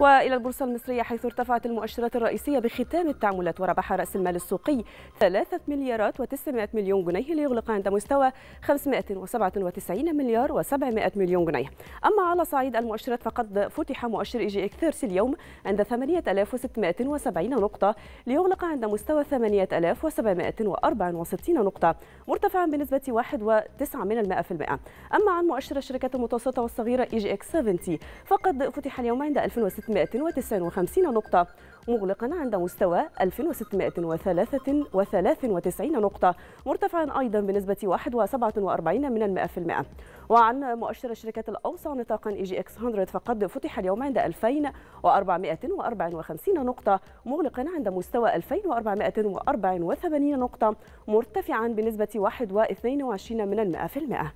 والى البورصه المصريه حيث ارتفعت المؤشرات الرئيسيه بختام التعاملات وربح راس المال السوقي 3 مليارات و900 مليون جنيه ليغلق عند مستوى 597 مليار و700 مليون جنيه اما على صعيد المؤشرات فقد فتح مؤشر اي جي اكثرس اليوم عند 8670 نقطه ليغلق عند مستوى 8764 نقطه مرتفعا بنسبه 1.9% اما عن مؤشر الشركات المتوسطه والصغيره اي جي اكس 70 فقد فتح اليوم عند 1600 1659 نقطة مغلقا عند مستوى 1693 نقطة مرتفعا أيضا بنسبة 1.47 من المئة في المئة وعن مؤشر الشركة الأوسع نطاقا إي جي إكس 100 فقد فتح اليوم عند 2454 نقطة مغلقا عند مستوى 2484 نقطة مرتفعا بنسبة 1.22 من المئة في المئة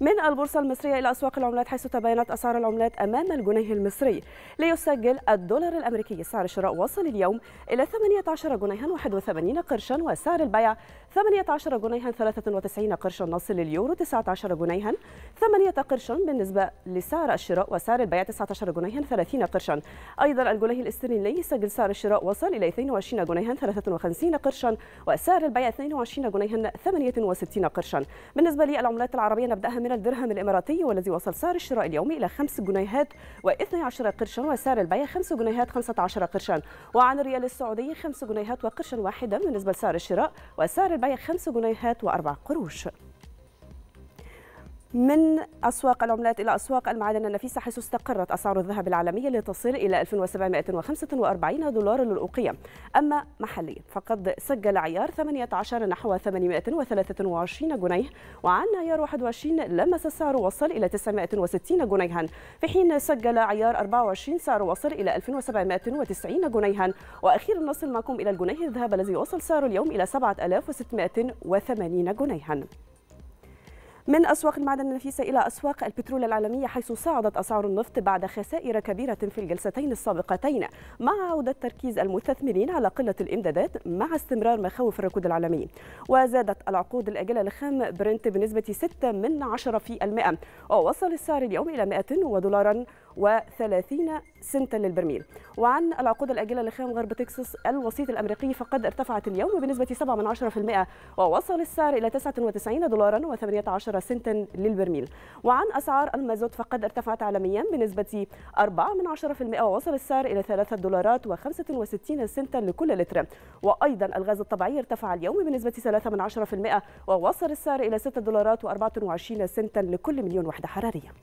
من البورصة المصرية إلى أسواق العملات حيث تباينت أسعار العملات أمام الجنيه المصري ليسجل الدولار الأمريكي سعر الشراء وصل اليوم إلى 18 جنيها و81 قرشا وسعر البيع 18 جنيها 93 قرشا نصل لليورو 19 جنيها 8 قرشا بالنسبة لسعر الشراء وسعر البيع 19 جنيها 30 قرشا أيضا الجنيه الاسترليني سجل سعر الشراء وصل إلى 22 جنيها 53 قرشا وسعر البيع 22 جنيها 68 قرشا بالنسبة للعملات العربية نبدأها من الدرهم الإماراتي والذي وصل سعر الشراء اليومي إلى 5 جنيهات و12 قرشا وسعر البيع 5 جنيهات 15 قرشا وعن الريال السعودي 5 جنيهات وقرشا واحدا بالنسبة لسعر الشراء وسعر البيع بيع خمس جنيهات وأربع قروش من أسواق العملات إلى أسواق المعادن النفيسة حيث استقرت أسعار الذهب العالمية لتصل إلى 1745 دولار للأوقية أما محليا فقد سجل عيار 18 نحو 823 جنيه وعن عيار 21 لمس السعر وصل إلى 960 جنيها في حين سجل عيار 24 سعر وصل إلى 1790 جنيها وأخيرا نصل معكم إلى الجنيه الذهب الذي وصل سعره اليوم إلى 7680 جنيها من أسواق المعدن النفيسة إلى أسواق البترول العالمية حيث صعدت أسعار النفط بعد خسائر كبيرة في الجلستين السابقتين مع عودة تركيز المستثمرين على قلة الإمدادات مع استمرار مخاوف الركود العالمي وزادت العقود الآجلة لخام برنت بنسبة 6 من 10% ووصل السعر اليوم إلى 100 دولارا وثلاثين سنتا للبرميل وعن العقود الآجلة لخام غرب تكساس الوسيط الأمريكي فقد ارتفعت اليوم بنسبة 7.10% ووصل السعر إلى 99 دولارا و18 سنتا للبرميل وعن أسعار المازوت فقد ارتفعت عالميا بنسبة 4.10% ووصل السعر إلى 3 دولارات و65 سنتا لكل لتر وأيضا الغاز الطبيعي ارتفع اليوم بنسبة 3.10% ووصل السعر إلى 6 دولارات و24 سنتا لكل مليون وحدة حرارية